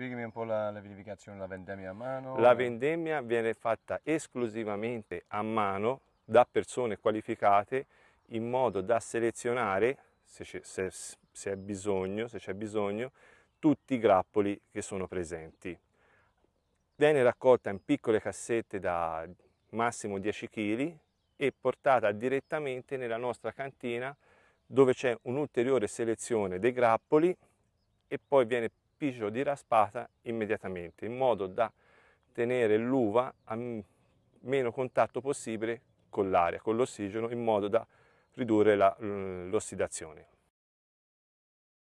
Spiegami un po' la, la vinificazione, la vendemmia a mano? La vendemmia viene fatta esclusivamente a mano da persone qualificate in modo da selezionare, se c'è, se, se bisogno, se c'è bisogno, tutti i grappoli che sono presenti. Viene raccolta in piccole cassette da massimo 10 kg e portata direttamente nella nostra cantina dove c'è un'ulteriore selezione dei grappoli e poi viene appigio di raspata immediatamente, in modo da tenere l'uva a meno contatto possibile con l'aria, con l'ossigeno, in modo da ridurre l'ossidazione.